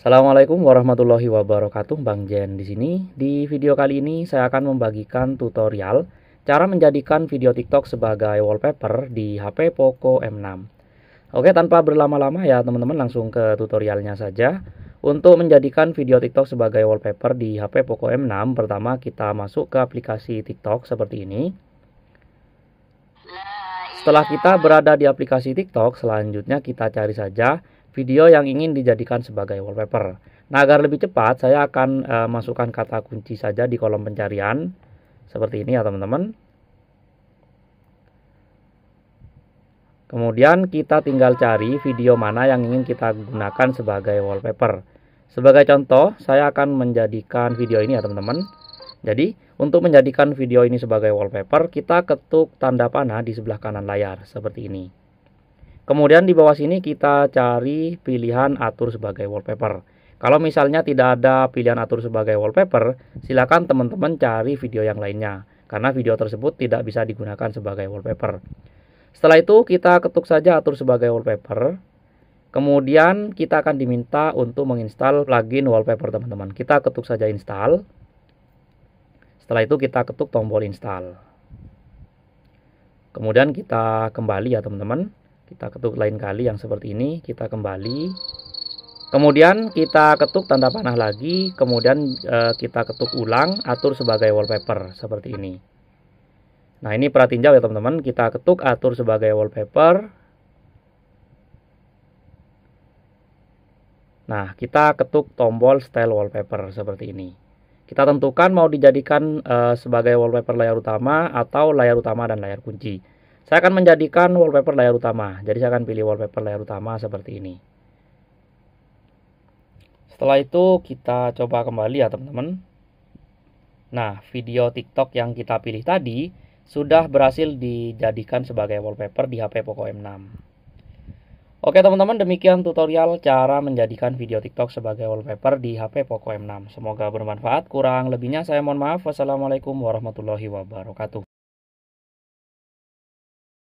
Assalamualaikum warahmatullahi wabarakatuh, Bang Jen. Di sini di video kali ini saya akan membagikan tutorial cara menjadikan video TikTok sebagai wallpaper di HP Poco M6. Oke, tanpa berlama-lama ya teman-teman langsung ke tutorialnya saja. Untuk menjadikan video TikTok sebagai wallpaper di HP Poco M6, pertama kita masuk ke aplikasi TikTok seperti ini. Setelah kita berada di aplikasi TikTok, selanjutnya kita cari saja video yang ingin dijadikan sebagai wallpaper. Nah, agar lebih cepat, saya akan e, masukkan kata kunci saja di kolom pencarian seperti ini ya, teman-teman. Kemudian kita tinggal cari video mana yang ingin kita gunakan sebagai wallpaper. Sebagai contoh, saya akan menjadikan video ini ya teman-teman. Jadi, untuk menjadikan video ini sebagai wallpaper, kita ketuk tanda panah di sebelah kanan layar seperti ini. Kemudian di bawah sini kita cari pilihan atur sebagai wallpaper. Kalau misalnya tidak ada pilihan atur sebagai wallpaper, silakan teman-teman cari video yang lainnya karena video tersebut tidak bisa digunakan sebagai wallpaper. Setelah itu kita ketuk saja atur sebagai wallpaper. Kemudian kita akan diminta untuk menginstal plugin wallpaper teman-teman. Kita ketuk saja install. Setelah itu kita ketuk tombol install. Kemudian kita kembali ya teman-teman kita ketuk lain kali yang seperti ini kita kembali kemudian kita ketuk tanda panah lagi kemudian e, kita ketuk ulang atur sebagai wallpaper seperti ini nah ini perhatiin jauh ya teman-teman kita ketuk atur sebagai wallpaper nah kita ketuk tombol style wallpaper seperti ini kita tentukan mau dijadikan e, sebagai wallpaper layar utama atau layar utama dan layar kunci saya akan menjadikan wallpaper layar utama. Jadi saya akan pilih wallpaper layar utama seperti ini. Setelah itu kita coba kembali ya teman-teman. Nah, video TikTok yang kita pilih tadi sudah berhasil dijadikan sebagai wallpaper di HP Poco M6. Oke teman-teman, demikian tutorial cara menjadikan video TikTok sebagai wallpaper di HP Poco M6. Semoga bermanfaat, kurang lebihnya saya mohon maaf. Wassalamualaikum warahmatullahi wabarakatuh.